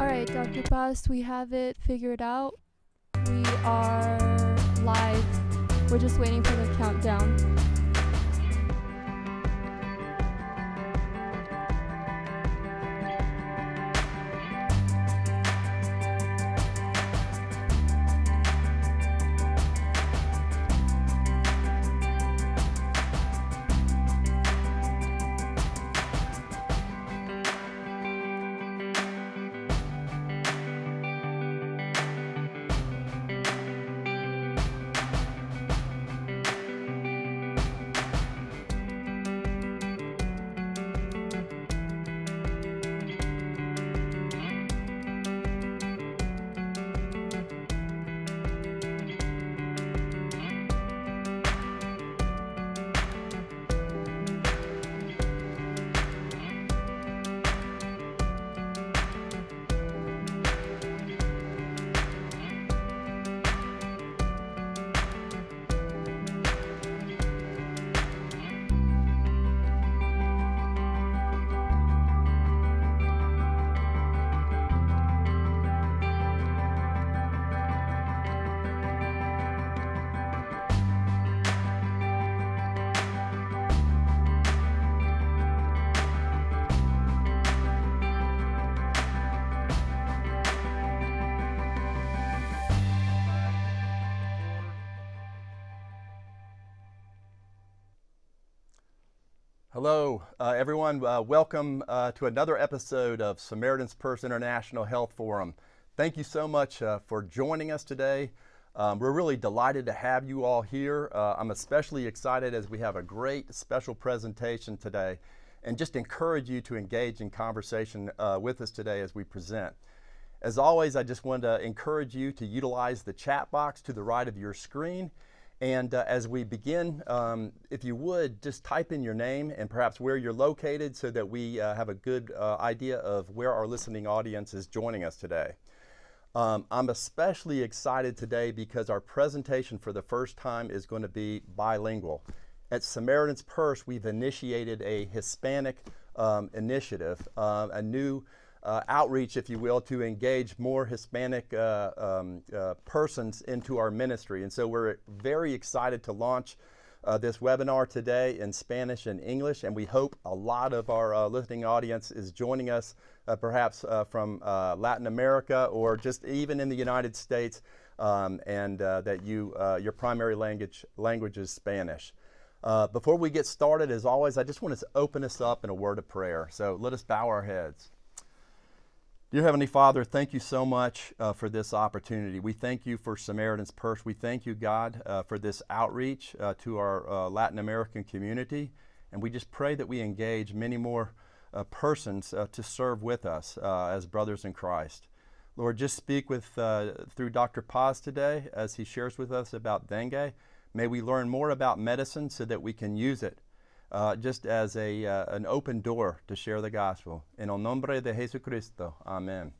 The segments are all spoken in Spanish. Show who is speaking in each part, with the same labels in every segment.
Speaker 1: Alright, Dr. Boss, we have it figured out. We are live. We're just waiting for the countdown.
Speaker 2: Hello, uh, everyone. Uh, welcome uh, to another episode of Samaritan's Purse International Health Forum. Thank you so much uh, for joining us today. Um, we're really delighted to have you all here. Uh, I'm especially excited as we have a great special presentation today and just encourage you to engage in conversation uh, with us today as we present. As always, I just want to encourage you to utilize the chat box to the right of your screen and uh, as we begin, um, if you would, just type in your name and perhaps where you're located so that we uh, have a good uh, idea of where our listening audience is joining us today. Um, I'm especially excited today because our presentation for the first time is going to be bilingual. At Samaritan's Purse, we've initiated a Hispanic um, initiative, uh, a new uh, outreach, if you will, to engage more Hispanic uh, um, uh, persons into our ministry. And so we're very excited to launch uh, this webinar today in Spanish and English, and we hope a lot of our uh, listening audience is joining us, uh, perhaps from Latin America or just even in the United States, um, and that you your primary language language is Spanish. before we get started, as always, I just want to open us up in a word of prayer. So let us bow our heads. Dear Heavenly Father, thank you so much uh, for this opportunity. We thank you for Samaritan's Purse. We thank you, God, uh, for this outreach uh, to our uh, Latin American community. And we just pray that we engage many more uh, persons uh, to serve with us as brothers in Christ. Lord, just speak with through Dr. Paz today as he shares with us about dengue. May we learn more about medicine so that we can use it uh, just as a, uh, an open door to share the gospel. In el nombre de Jesucristo, amen.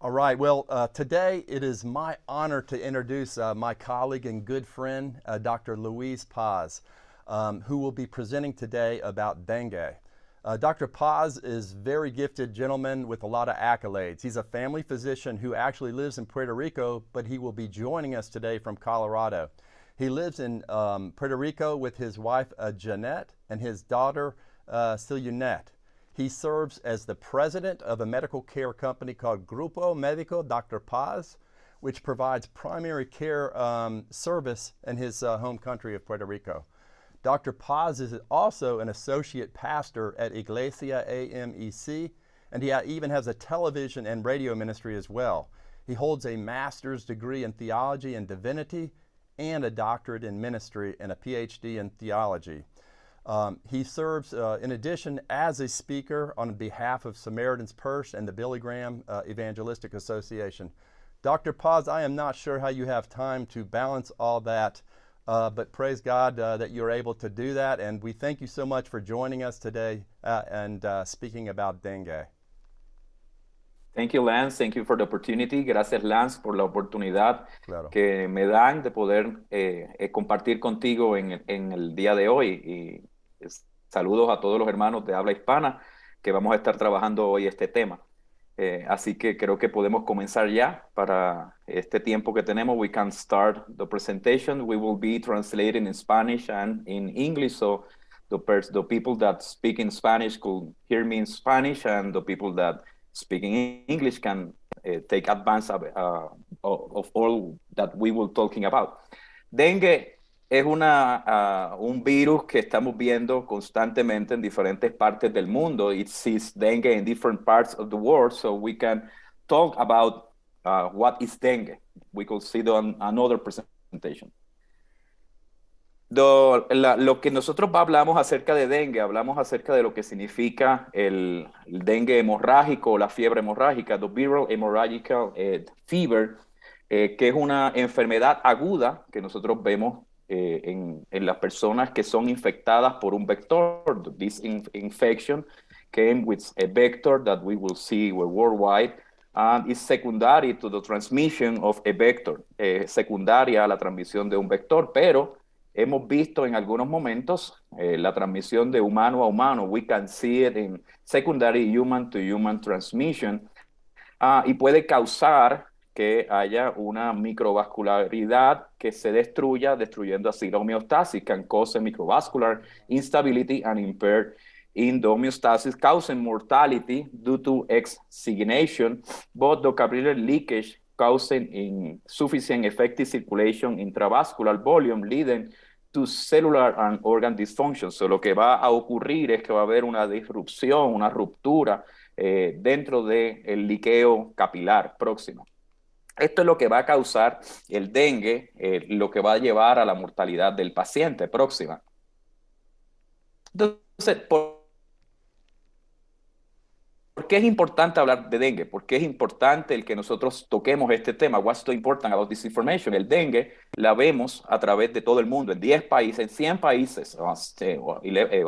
Speaker 2: All right, well, uh, today it is my honor to introduce uh, my colleague and good friend, uh, Dr. Luis Paz, um, who will be presenting today about dengue. Uh, Dr. Paz is very gifted gentleman with a lot of accolades. He's a family physician who actually lives in Puerto Rico, but he will be joining us today from Colorado. He lives in um, Puerto Rico with his wife, uh, Jeanette, and his daughter, uh, He serves as the president of a medical care company called Grupo Médico Dr. Paz, which provides primary care um, service in his uh, home country of Puerto Rico. Dr. Paz is also an associate pastor at Iglesia AMEC, and he uh, even has a television and radio ministry as well. He holds a master's degree in theology and divinity and a doctorate in ministry and a PhD in theology. Um, he serves, uh, in addition, as a speaker on behalf of Samaritan's Purse and the Billy Graham uh, Evangelistic Association. Dr. Paz, I am not sure how you have time to balance all that, uh, but praise God uh, that you're able to do that. And we thank you so much for joining us today uh, and uh, speaking about dengue.
Speaker 1: Thank you, Lance. Thank you for the opportunity. Gracias, Lance, por la oportunidad que me dan de poder eh, eh, compartir contigo en, el día de hoy. Y saludos a todos los hermanos de habla hispana que vamos a estar trabajando hoy este tema. Eh, así que creo que podemos comenzar ya para este tiempo que tenemos. We can start the presentation. We will be translating in Spanish and in English. So the people that speak in Spanish could hear me in Spanish and the people that speaking English can uh, take advantage of, uh, of, all that we were talking about. Dengue es una, uh, un virus que estamos viendo constantemente en diferentes partes del mundo. It sees dengue in different parts of the world, so we can talk about uh, what is dengue. We could see it on another presentation. lo que nosotros hablamos acerca de dengue, hablamos acerca de lo que significa el, dengue hemorrágico, la fiebre hemorrágica, the viral hemorrhagical eh, fever, eh, que es una enfermedad aguda que nosotros vemos eh, en, las personas que son infectadas por un vector, this infection came with a vector that we will see worldwide and is secondary to the transmission of a vector, secundaria a la transmisión de un vector, pero Hemos visto en algunos momentos eh, la transmisión de humano a humano. We can see it in secondary human to human transmission. Ah, y puede causar que haya una microvascularidad que se destruya, destruyendo así la homeostasis, can cause microvascular instability and impaired endomeostasis, causing mortality due to exsignation but the capillary leakage causing insufficient effective circulation intravascular volume, leading to cellular and organ dysfunction. So, lo que va a ocurrir es que va a haber una disrupción, una ruptura eh, dentro del liqueo capilar próximo. Esto es lo que va a causar el dengue, eh, lo que va a llevar a la mortalidad del paciente próxima. Entonces, por ¿Por qué es importante hablar de dengue? ¿Por qué es importante el que nosotros toquemos este tema? What's so important about this El dengue la vemos a través de todo el mundo, en 10 países, en 100 países, 100 este, eh,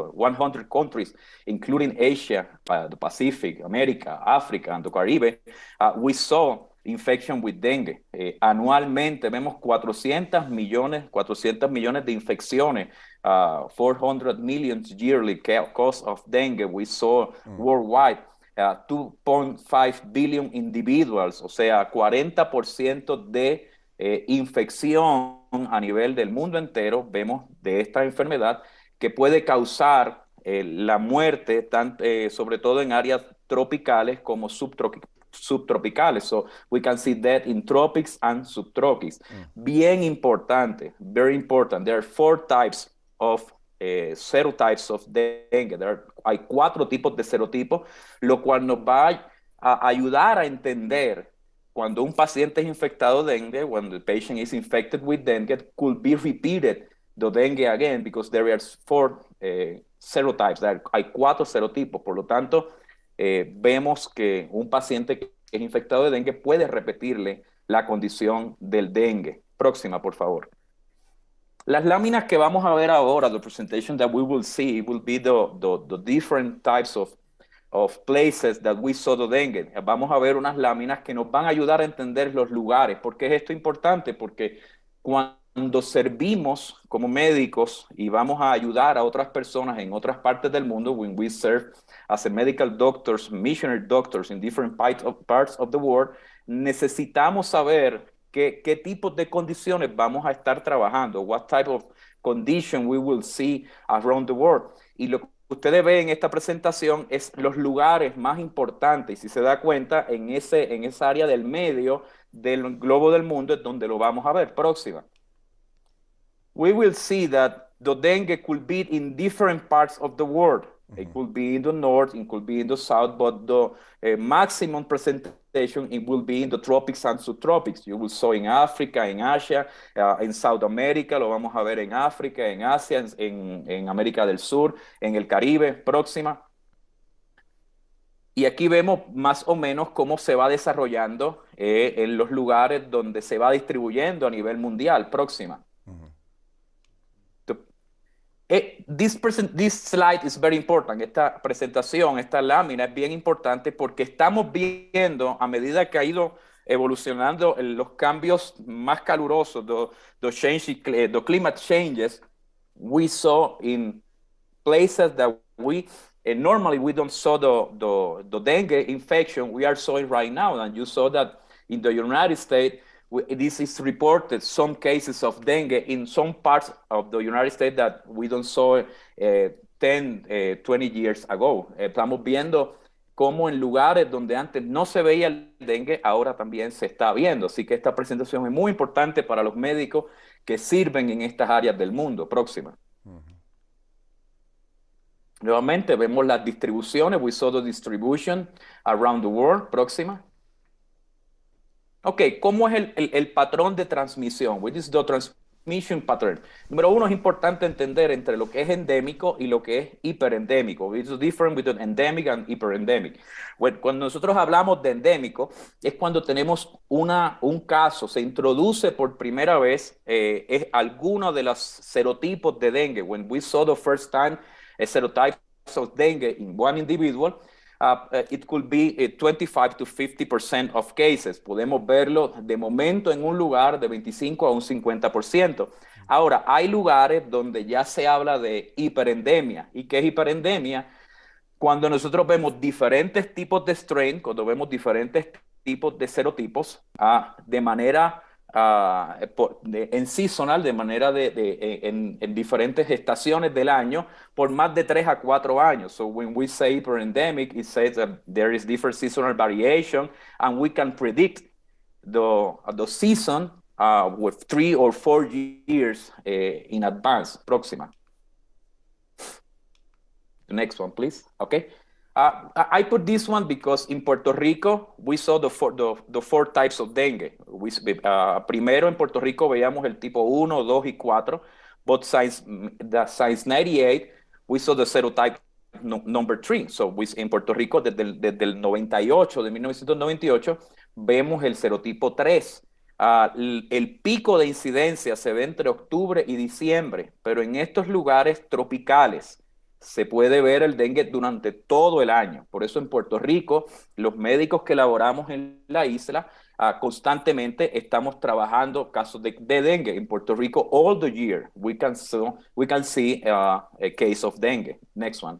Speaker 1: countries, including Asia, the Pacific, America, Africa, and Caribe. Uh, we saw infection with dengue. Eh, anualmente vemos 400 millones, 400 millones de infecciones, 400 uh, millions yearly cause of dengue we saw mm. worldwide. 2.5 billion individuals, o sea, 40% de eh, infección a nivel del mundo entero, vemos de esta enfermedad que puede causar eh, la muerte, eh, sobre todo en áreas tropicales como subtropicales So we can see that in tropics and subtropics. Mm. Bien importante, very important. There are four types of eh, serotypes of dengue. Are, hay cuatro tipos de serotipos, lo cual nos va a, ayudar a entender cuando un paciente es infectado de dengue, cuando the patient is infected with dengue, could be repeated the dengue again because there are four eh, serotypes, there, hay cuatro serotipos, por lo tanto, eh, vemos que un paciente que es infectado de dengue puede repetirle la condición del dengue. Próxima, por favor. Las láminas que vamos a ver ahora, the presentation that we will see, will be the, the, the different types of, of places that we saw the dengue. Vamos a ver unas láminas que nos van a ayudar a entender los lugares. ¿Por qué es esto importante? Porque cuando servimos como médicos y vamos a ayudar a otras personas en otras partes del mundo, when we serve as medical doctors, missionary doctors in different parts of, parts of the world, necesitamos saber qué, qué tipos de condiciones vamos a estar trabajando, what type of condition we will see around the world. Y lo que ustedes ven en esta presentación es los lugares más importantes, y si se da cuenta, en, ese, en esa área del medio del globo del mundo es donde lo vamos a ver. Próxima. We will see that the dengue could be in different parts of the world. It could be in the north, it could be in the south, but the eh, maximum presentation it will be in the tropics and subtropics. You will see in Africa, in Asia, uh, in South America, lo vamos a ver en África, en Asia, en, América del Sur, en el Caribe próxima. Y aquí vemos más o menos cómo se va desarrollando eh, en los lugares donde se va distribuyendo a nivel mundial próxima. Eh, this, present, this slide is very important. Esta presentación, esta lámina es bien importante porque estamos viendo a medida que ha ido evolucionando los cambios más calurosos, the, the, change, the eh, climate changes we saw in places that we eh, normally we don't saw the, the, the dengue infection we are seeing right now. And you saw that in the United States, this is reported some cases of dengue in some parts of the United States that we don't saw 10, eh, 20 eh, years ago. Eh, estamos viendo cómo en lugares donde antes no se veía el dengue, ahora también se está viendo. Así que esta presentación es muy importante para los médicos que sirven en estas áreas del mundo. Próxima. Nuevamente vemos las distribuciones. We saw the distribution around the world. Próxima. Ok, ¿cómo es el, el, patrón de transmisión? Which is the transmission pattern. Número uno, es importante entender entre lo que es endémico y lo que es hiperendémico. It's different between endemic and cuando nosotros hablamos de endémico, es cuando tenemos una, un caso, se introduce por primera vez eh, es alguno de los serotipos de dengue. When we saw the first time a eh, serotype of dengue in one individual, Uh, uh, it could be 25 uh, to 50% of cases. Podemos verlo de momento en un lugar de 25 a un 50%. Ahora, hay lugares donde ya se habla de hiperendemia. ¿Y qué es hiperendemia? Cuando nosotros vemos diferentes tipos de strain, cuando vemos diferentes tipos de serotipos, ah, de manera uh, por, en seasonal, de manera de, de eh, en, diferentes estaciones del año, por más de tres a cuatro años. So when we say per endemic, it says that there is different seasonal variation and we can predict the, the season uh, with three or four years eh, in advance, próxima. The next one, please. Okay. Uh, I put this one because in Puerto Rico we saw the four, the, types of dengue. Uh, primero en Puerto Rico veíamos el tipo 1, 2 y 4, but since, the, 98 we saw the serotype number 3. So in Puerto Rico desde el, desde 98, de 1998, vemos el serotipo 3. Uh, el pico de incidencia se ve entre octubre y diciembre, pero en estos lugares tropicales se puede ver el dengue durante todo el año. Por eso en Puerto Rico, los médicos que laboramos en la isla ah, constantemente estamos trabajando casos de, dengue. En Puerto Rico, all the year, we can, we see ah, a case of dengue. Next one.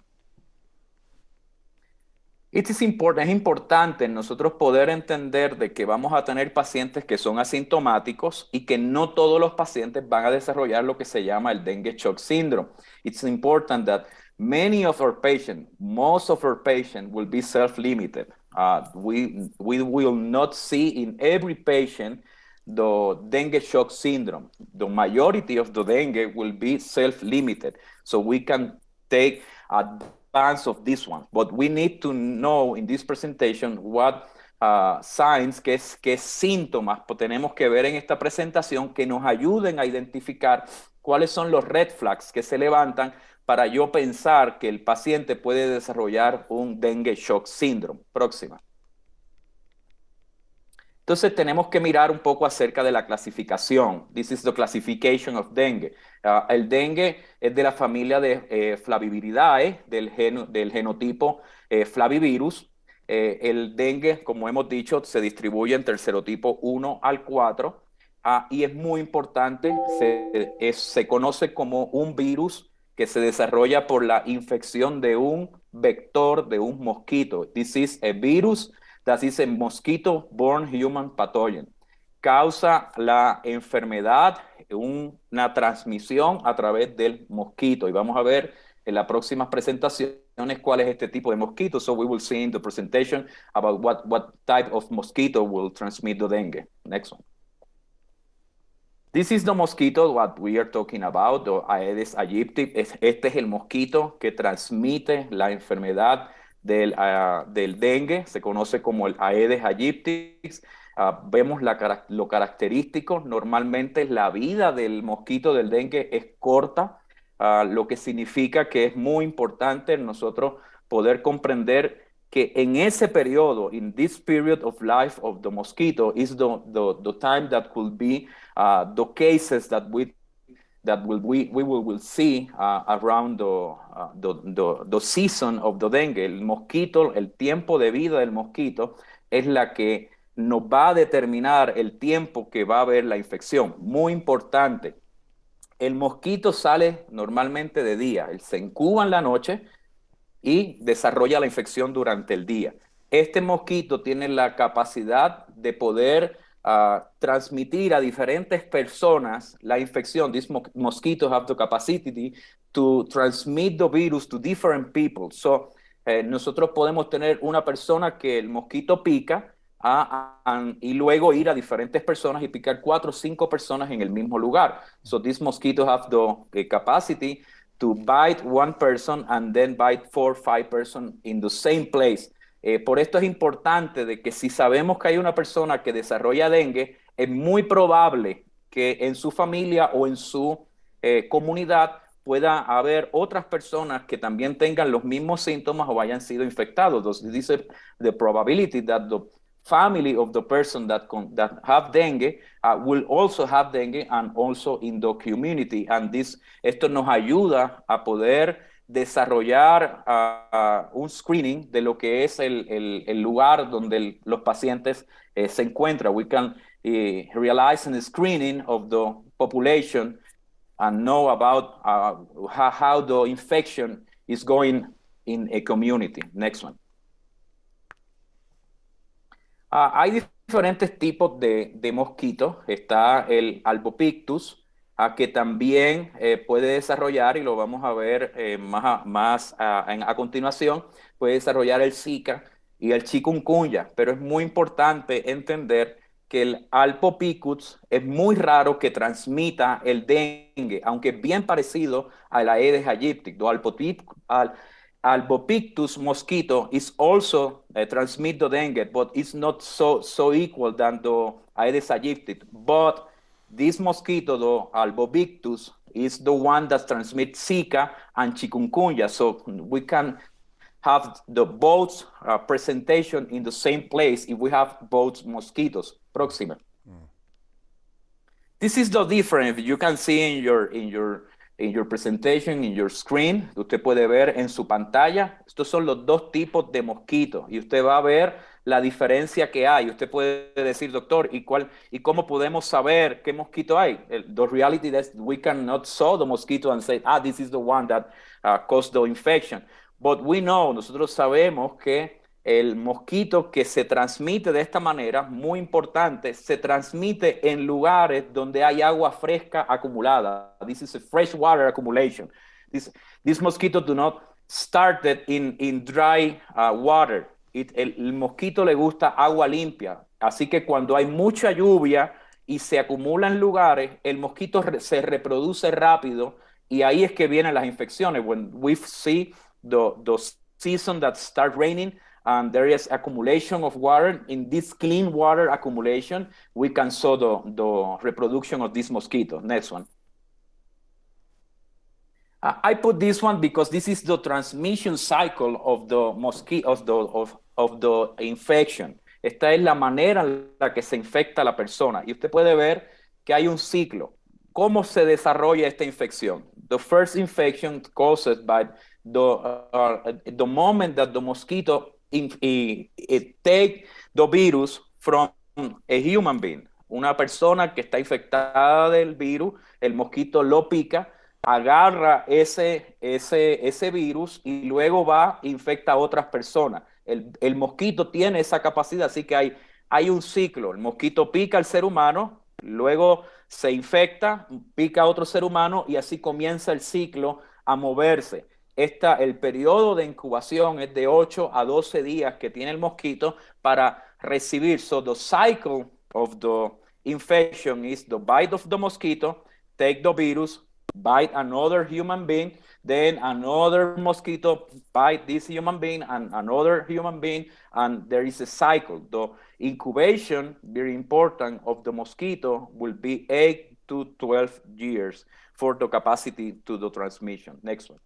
Speaker 1: It is important, es importante nosotros poder entender de que vamos a tener pacientes que son asintomáticos y que no todos los pacientes van a desarrollar lo que se llama el dengue shock syndrome. It's important that Many of our patients, most of our patients will be self-limited. Uh, we, we will not see in every patient the dengue shock syndrome. The majority of the dengue will be self-limited. So we can take advance of this one. But we need to know in this presentation what uh, signs, qué, qué síntomas tenemos que ver en esta presentación que nos ayuden a identificar cuáles son los red flags que se levantan para yo pensar que el paciente puede desarrollar un dengue shock síndrome. Próxima. Entonces tenemos que mirar un poco acerca de la clasificación. This is the classification of dengue. Ah, el dengue es de la familia de eh, Flaviviridae, del, geno, del genotipo eh, Flavivirus. Eh, el dengue, como hemos dicho, se distribuye entre el 1 al 4 ah, y es muy importante, se, se conoce como un virus que se desarrolla por la infección de un vector de un mosquito. This is a virus that is a mosquito-borne human pathogen. Causa la enfermedad, una transmisión a través del mosquito. Y vamos a ver en las próximas presentaciones cuál es este tipo de mosquito. So we will see in the presentation about what, what type of mosquito will transmit the dengue. Next one. This is the mosquito what we are talking about, the Aedes aegypti. Este es el mosquito que transmite la enfermedad del, ah, del dengue, se conoce como el Aedes aegypti. Ah, vemos la, lo característico, normalmente la vida del mosquito del dengue es corta, ah, lo que significa que es muy importante nosotros poder comprender que en ese periodo, in this period of life of the mosquito, is the, the, the time that could be uh, the cases that we that will we, we will, see uh, around uh, the, the, the, season of the dengue. El mosquito, el tiempo de vida del mosquito es la que nos va a determinar el tiempo que va a haber la infección. Muy importante. El mosquito sale normalmente de día, él se incuba en la noche, y desarrolla la infección durante el día. Este mosquito tiene la capacidad de poder ah, transmitir a diferentes personas la infección. These mosquitoes have the capacity to transmit the virus to different people. So, eh, nosotros podemos tener una persona que el mosquito pica ah, ah, y luego ir a diferentes personas y picar cuatro o cinco personas en el mismo lugar. So, these mosquitoes have the eh, capacity to bite one person and then bite four, five person in the same place. Eh, por esto es importante de que si sabemos que hay una persona que desarrolla dengue, es muy probable que en su familia o en su eh, comunidad pueda haber otras personas que también tengan los mismos síntomas o hayan sido infectados. dice the probability that family of the person that con- that have dengue uh, will also have dengue and also in the community and this esto nos ayuda a poder desarrollar uh, uh, un screening de lo que es el, el, el lugar donde el, los pacientes eh, se encuentran. We can eh, realize a screening of the population and know about uh, how, how the infection is going in a community. Next one. Ah, hay diferentes tipos de, mosquitos. Está el albopictus, a ah, que también eh, puede desarrollar, y lo vamos a ver eh, más, a, más continuación, puede desarrollar el Zika y el chikungunya. Pero es muy importante entender que el Alpopicus es muy raro que transmita el dengue, aunque es bien parecido a la Aedes aegypti. Al, Albopictus mosquito is also uh, transmit the dengue, but it's not so so equal than the Aedes aegypti. But this mosquito, the Albopictus, is the one that transmits Zika and chikungunya. So we can have the both uh, presentation in the same place if we have both mosquitoes proximal. Mm. This is the difference you can see in your in your En your presentation, en your screen, usted puede ver en su pantalla, estos son los dos tipos de mosquitos y usted va a ver la diferencia que hay. Usted puede decir, doctor, ¿y, cuál, y cómo podemos saber qué mosquito hay? The reality is we cannot saw the mosquito and say, ah, this is the one that uh, caused the infection. But we know, nosotros sabemos que el mosquito que se transmite de esta manera, muy importante, se transmite en lugares donde hay agua fresca acumulada. This is a fresh water accumulation. This, this mosquito do not start in, in dry uh, water. el, mosquito le gusta agua limpia. Así que cuando hay mucha lluvia y se acumulan lugares, el mosquito se reproduce rápido y ahí es que vienen las infecciones. When we see the, season that start raining, And there is accumulation of water. In this clean water accumulation, we can saw the, the reproduction of this mosquito. Next one. Uh, I put this one because this is the transmission cycle of the mosquito of the of, of the infection. Esta es la manera en la que se infecta la persona y usted puede ver que hay un ciclo. ¿Cómo se desarrolla esta infección? The first infection caused by the, uh, uh the moment that the mosquito y eh, take the virus from a human being. Una persona que está infectada del virus, el mosquito lo pica, agarra ese, ese, virus y luego va infecta a otras personas. El, mosquito tiene esa capacidad, así que hay, hay un ciclo. El mosquito pica al ser humano, luego se infecta, pica a otro ser humano y así comienza el ciclo a moverse el periodo de incubación es de 8 a 12 días que tiene el mosquito para recibir. So the cycle of the infection is the bite of the mosquito, take the virus, bite another human being, then another mosquito bite this human being and another human being, and there is a cycle. The incubation, very important, of the mosquito will be 8 to 12 years for the capacity to the transmission. Next one.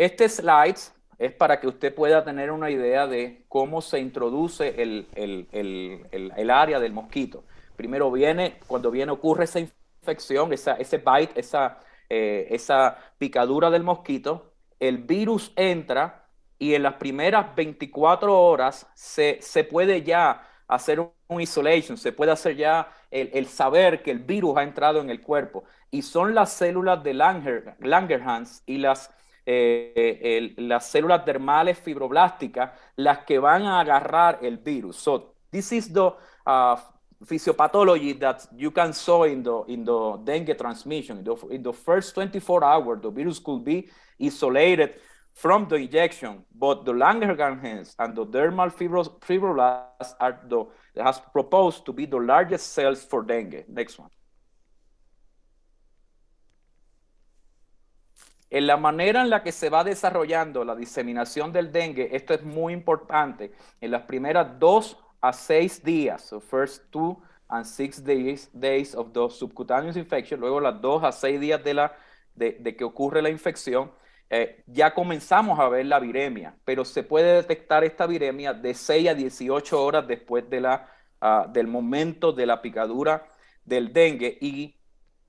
Speaker 1: Este slide es para que usted pueda tener una idea de cómo se introduce el, área del mosquito. Primero viene, cuando viene ocurre esa infección, esa, ese bite, esa, eh, esa picadura del mosquito, el virus entra y en las primeras 24 horas se, puede ya hacer un, isolation, se puede hacer ya el, saber que el virus ha entrado en el cuerpo. Y son las células de Langerhans y las eh, el, las células dermales fibroblásticas las que van a agarrar el virus. So, this is the uh, physiopathology that you can saw in the, in the dengue transmission. In the, in the first 24 hours, the virus could be isolated from the injection, but the Langerhans and the dermal fibroblasts are the, has proposed to be the largest cells for dengue. Next one. En la manera en la que se va desarrollando la diseminación del dengue, esto es muy importante. En las primeras dos a seis días, los first two and six days, days of the subcutaneous infection, luego las dos a seis días de, la, de, que ocurre la infección, eh, ya comenzamos a ver la viremia, pero se puede detectar esta viremia de 6 a 18 horas después de la, ah, del momento de la picadura del dengue y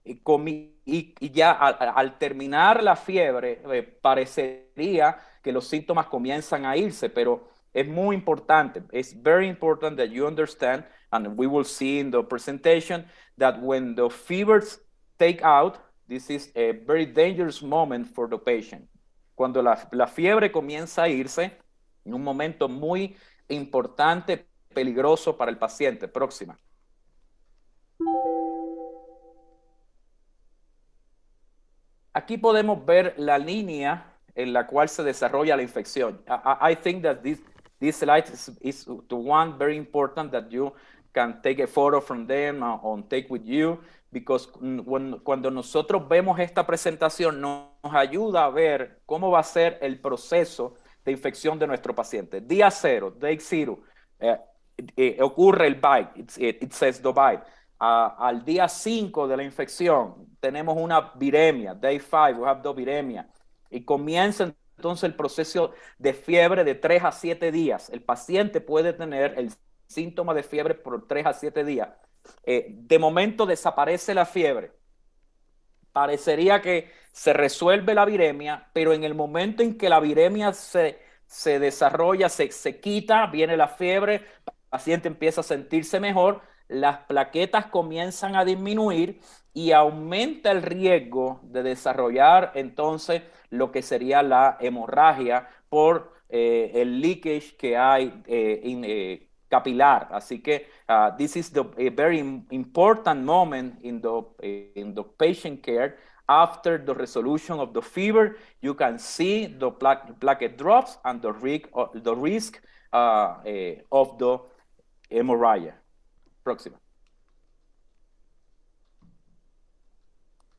Speaker 1: y, ya al, terminar la fiebre eh, parecería que los síntomas comienzan a irse, pero es muy importante. es very important that you understand, and we will see in the presentation that when the fevers take out, this is a very dangerous moment for the patient. Cuando la, la fiebre comienza a irse, en un momento muy importante, peligroso para el paciente. Próxima. Aquí podemos ver la línea en la cual se desarrolla la infección. I, think that this, this slide is, is, the one very important that you can take a photo from them or uh, take with you because when, cuando nosotros vemos esta presentación nos ayuda a ver cómo va a ser el proceso de infección de nuestro paciente. Día cero, day zero, eh, eh, ocurre el bite, it, it says the bite al día 5 de la infección tenemos una viremia, day 5, we have the viremia, y comienza entonces el proceso de fiebre de 3 a 7 días. El paciente puede tener el síntoma de fiebre por 3 a 7 días. Eh, de momento desaparece la fiebre. Parecería que se resuelve la viremia, pero en el momento en que la viremia se, se desarrolla, se, se quita, viene la fiebre, el paciente empieza a sentirse mejor, las plaquetas comienzan a disminuir y aumenta el riesgo de desarrollar entonces lo que sería la hemorragia por eh, el leakage que hay en eh, eh, capilar. Así que ah, this is the, a very important moment in the, in the patient care. After the resolution of the fever, you can see the pla plaque drops and the, risk, the risk ah, of the hemorrhagia. Próxima.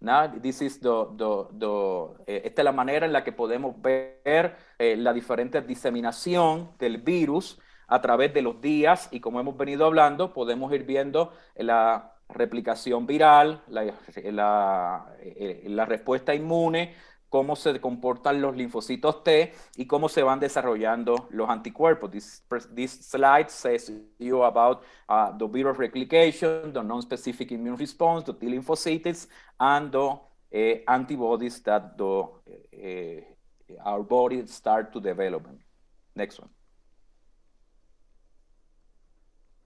Speaker 1: Eh, esta es la manera en la que podemos ver eh, la diferente diseminación del virus a través de los días y como hemos venido hablando, podemos ir viendo la replicación viral, la eh, respuesta inmune, cómo se comportan los linfocitos T y cómo se van desarrollando los anticuerpos. This, slide says you about uh, the viral replication, the non-specific immune response, the T lymphocytes, and the eh, antibodies that eh, our body start to develop. Next one.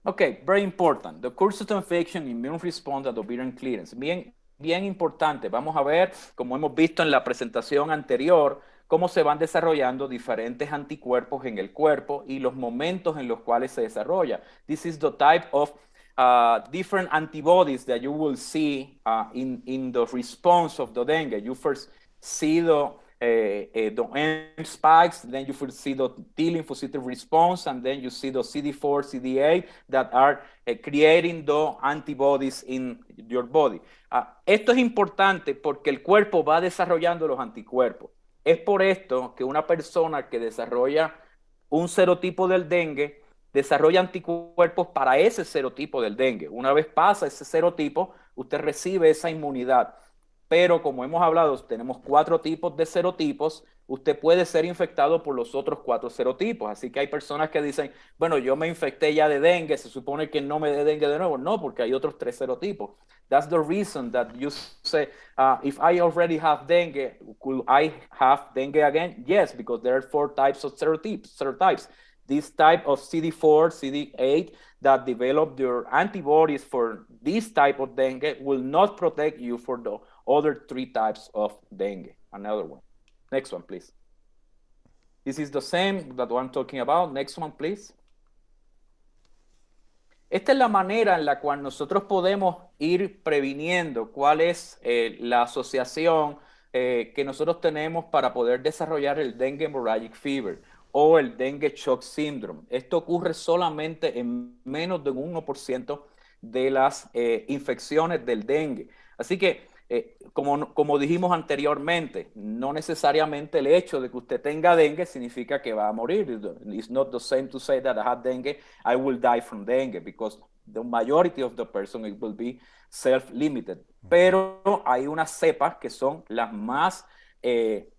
Speaker 1: Okay, very important. The course of infection, immune response, and the viral clearance. Bien bien importante. Vamos a ver, como hemos visto en la presentación anterior, cómo se van desarrollando diferentes anticuerpos en el cuerpo y los momentos en los cuales se desarrolla. This is the type of Uh, different antibodies that you will see uh, in, in the response of the dengue. You first see the eh, eh, the end spikes, then you will see the T lymphocyte response, and then you see the CD4, CD8 that are eh, creating the antibodies in your body. Ah, esto es importante porque el cuerpo va desarrollando los anticuerpos. Es por esto que una persona que desarrolla un serotipo del dengue desarrolla anticuerpos para ese serotipo del dengue. Una vez pasa ese serotipo, usted recibe esa inmunidad pero como hemos hablado, tenemos cuatro tipos de serotipos, usted puede ser infectado por los otros cuatro serotipos. Así que hay personas que dicen, bueno, yo me infecté ya de dengue, se supone que no me dé dengue de nuevo. No, porque hay otros tres serotipos. That's the reason that you say, uh, if I already have dengue, could I have dengue again? Yes, because there are four types of serotypes. serotypes. This type of CD4, CD8 that develop your antibodies for this type of dengue will not protect you for the other three types of dengue. Another one. Next one, please. This is the same that I'm talking about. Next one, please. Esta es la manera en la cual nosotros podemos ir previniendo cuál es eh, la asociación eh, que nosotros tenemos para poder desarrollar el dengue hemorrhagic fever o el dengue shock syndrome. Esto ocurre solamente en menos de un 1% de las eh, infecciones del dengue. Así que eh, como, como dijimos anteriormente, no necesariamente el hecho de que usted tenga dengue significa que va a morir. It's not the same to say that I have dengue, I will die from dengue, because the majority of the person it will be self-limited. Pero hay unas cepas que son las más eh,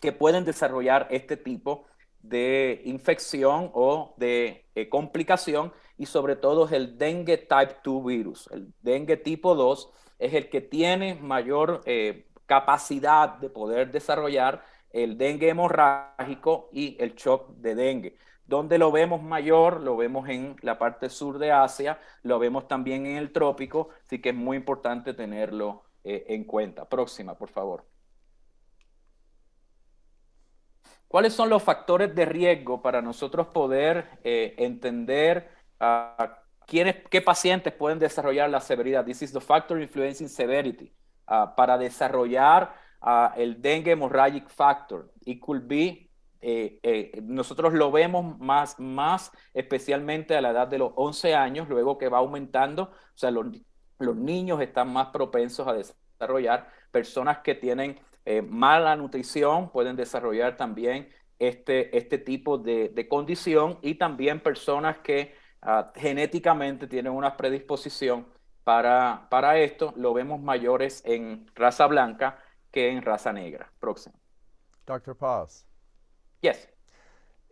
Speaker 1: que pueden desarrollar este tipo de infección o de eh, complicación y sobre todo es el dengue type 2 virus, el dengue tipo 2 es el que tiene mayor eh, capacidad de poder desarrollar el dengue hemorrágico y el shock de dengue. Donde lo vemos mayor, lo vemos en la parte sur de Asia, lo vemos también en el trópico, así que es muy importante tenerlo eh, en cuenta. Próxima, por favor. ¿Cuáles son los factores de riesgo para nosotros poder eh, entender ¿qué pacientes pueden desarrollar la severidad? This is the factor influencing severity. Ah, para desarrollar ah, el dengue hemorrhagic factor, it could be, eh, eh, nosotros lo vemos más, más especialmente a la edad de los 11 años, luego que va aumentando, o sea, los, niños están más propensos a desarrollar, personas que tienen eh, mala nutrición pueden desarrollar también este, este tipo de, condición y también personas que Genetically, ah, genéticamente tienen una predisposición para, para esto, lo vemos mayores en raza blanca que en raza negra. Próximo.
Speaker 2: Dr. Paz. Yes.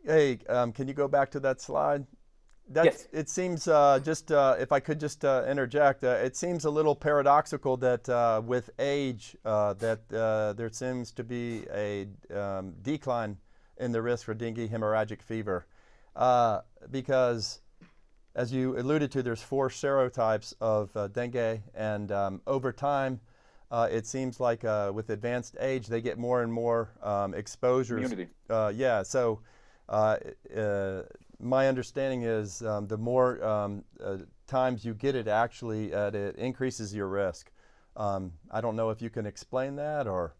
Speaker 2: Hey, um, can you go back to that slide? That's, yes. It seems uh, just uh, if I could just uh, interject, uh, it seems a little paradoxical that uh, with age uh, that there seems to be a um, decline in the risk for dengue hemorrhagic fever because as you alluded to, there's four serotypes of uh, dengue, and um, over time, uh, it seems like uh, with advanced age, they get more and more um, exposures. Immunity. Uh, yeah, so uh, uh, my understanding is um, the more um, times you get it, actually, it increases your risk. Um, I don't know if you can explain that or...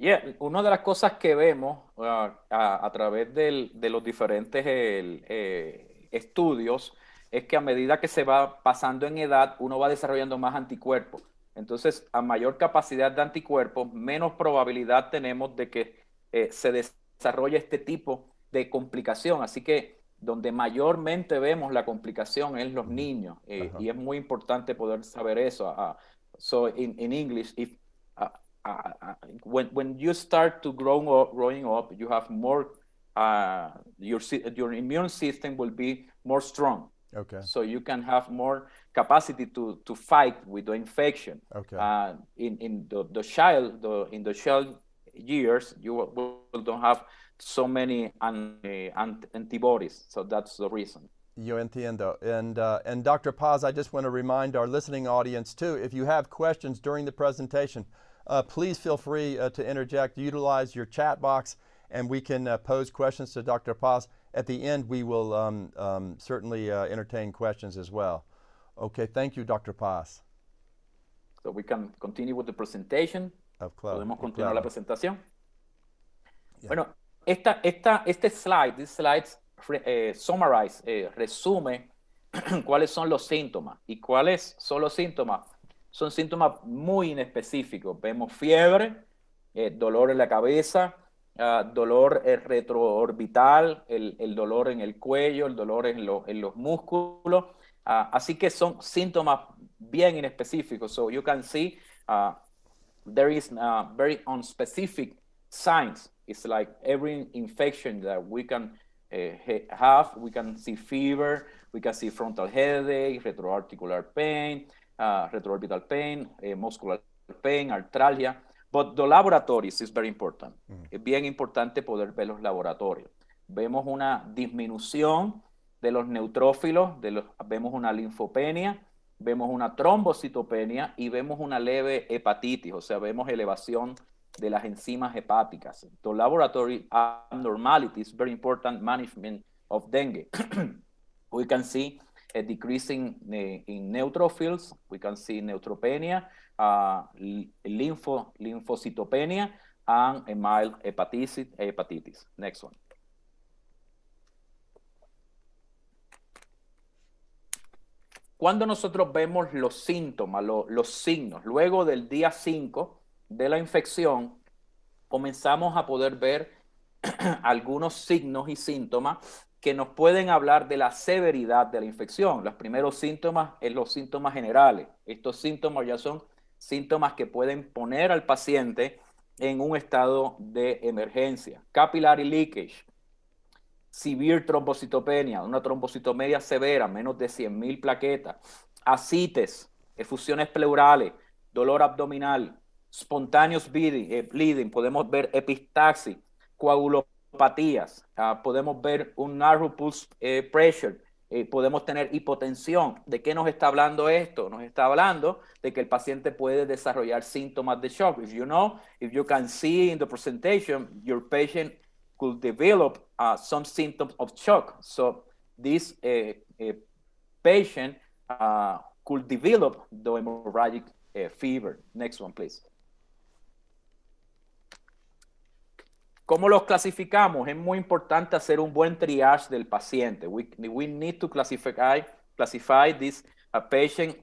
Speaker 1: Yeah, una de las cosas que vemos a, a través del, de los diferentes el, eh, estudios es que a medida que se va pasando en edad, uno va desarrollando más anticuerpos. Entonces, a mayor capacidad de anticuerpos, menos probabilidad tenemos de que eh, se desarrolle este tipo de complicación. Así que donde mayormente vemos la complicación es los niños. Eh, y es muy importante poder saber eso. so, in, in English, if, when, you start to grow growing up, you have more Uh, your your immune system will be more strong. Okay. So you can have more capacity to, to fight with the infection. Okay. Uh, in in the, the child the in the child years you will don't have so many uh, anti antibodies. So that's the reason.
Speaker 2: Yo entiendo. And, uh, and Dr. Paz, I just want to remind our listening audience too, if you have questions during the presentation, uh, please feel free uh, to interject. Utilize your chat box and we can uh, pose questions to Dr. Paz. At the end, we will um, um, certainly uh, entertain questions as well. Okay, thank you, Dr. Paz.
Speaker 1: So we can continue with the presentation. Of claro, Podemos continuar la presentación. Yeah. Bueno, esta, esta, este slide, this slide eh, summarize, eh, resume cuáles son los síntomas. ¿Y cuáles son los síntomas? Son síntomas muy inespecíficos. Vemos fiebre, eh, dolor en la cabeza, uh, dolor eh, retroorbital, el, dolor en el cuello, el dolor en, los músculos. Ah, así que son síntomas bien inespecíficos. So you can see ah, there is very unspecific signs. It's like every infection that we can eh, have, we can see fever, we can see frontal headache, retroarticular pain, retroorbital pain, eh, muscular pain, arthralgia. But the laboratories is very important. Mm. Es bien importante poder ver los laboratorios. Vemos una disminución de los neutrófilos, vemos una linfopenia, vemos una trombocitopenia y vemos una leve hepatitis, o sea, vemos elevación de las enzimas hepáticas. The laboratory abnormalities, very important management of dengue. we can see a decreasing eh, in neutrophils, we can see neutropenia, a linfo, y and a mild hepatitis, hepatitis. Next one. Cuando nosotros vemos los síntomas, los signos, luego del día 5 de la infección, comenzamos a poder ver algunos signos y síntomas que nos pueden hablar de la severidad de la infección. Los primeros síntomas son los síntomas generales. Estos síntomas ya son síntomas que pueden poner al paciente en un estado de emergencia. Capillary leakage, severe trombocitopenia, una trombocitomedia severa, menos de 100.000 plaquetas, ascites, efusiones pleurales, dolor abdominal, spontaneous bleeding, eh, podemos ver epistaxis, coagulopatías, ah, podemos ver un narrow pulse eh, pressure, eh, podemos tener hipotensión. ¿De qué nos está hablando esto? Nos está hablando de que el paciente puede desarrollar síntomas de shock. If you know, if you can see in the presentation, your patient could develop uh, some symptoms of shock. So this eh, eh, uh, patient could develop the hemorrhagic fever. Next one, please. ¿Cómo los clasificamos? Es muy importante hacer un buen triage del paciente. We, need to classify, classify this patient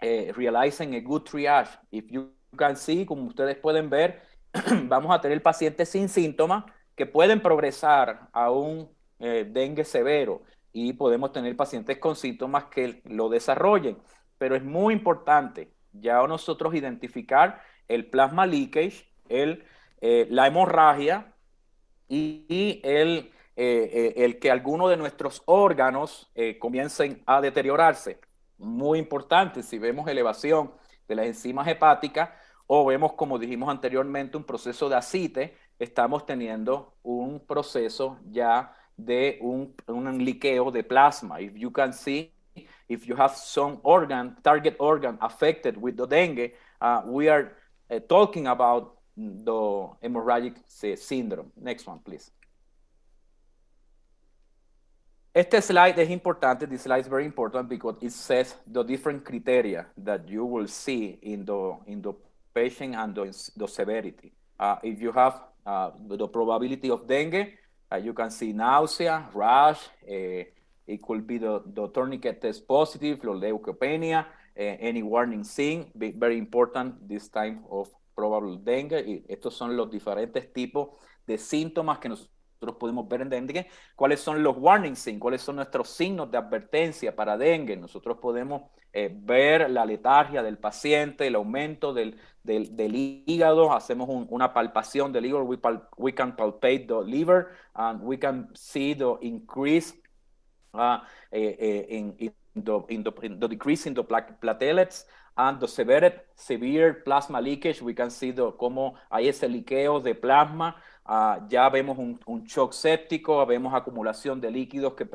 Speaker 1: eh, realizing a good triage. If you can see, como ustedes pueden ver, vamos a tener pacientes sin síntomas que pueden progresar a un eh, dengue severo y podemos tener pacientes con síntomas que lo desarrollen. Pero es muy importante ya nosotros identificar el plasma leakage, eh, la hemorragia y, el, eh, eh, el que algunos de nuestros órganos eh, comiencen a deteriorarse. Muy importante, si vemos elevación de las enzimas hepáticas o vemos, como dijimos anteriormente, un proceso de acite, estamos teniendo un proceso ya de un, liqueo de plasma. If you can see, if you have some organ, target organ affected with the dengue, uh, we are talking about the hemorrhagic syndrome. Next one, please. Este slide is important. This slide is very important because it says the different criteria that you will see in the in the patient and the, the severity. Uh, if you have uh, the probability of dengue, uh, you can see nausea, rash. Uh, it could be the, the tourniquet test positive, the leukopenia, uh, any warning sign. Very important this time of probable dengue, y estos son los diferentes tipos de síntomas que nosotros podemos ver en dengue, cuáles son los warning signs, cuáles son nuestros signos de advertencia para dengue. Nosotros podemos eh, ver la letargia del paciente, el aumento del, del, hígado, hacemos una palpación del hígado, we, pal, we, can palpate the liver, and we can see the increase uh, eh, eh, the, decrease in the platelets, and the severe, severe plasma leakage, we can see the, cómo hay ese liqueo de plasma, ah, ya vemos un, un, shock séptico, vemos acumulación de líquidos que,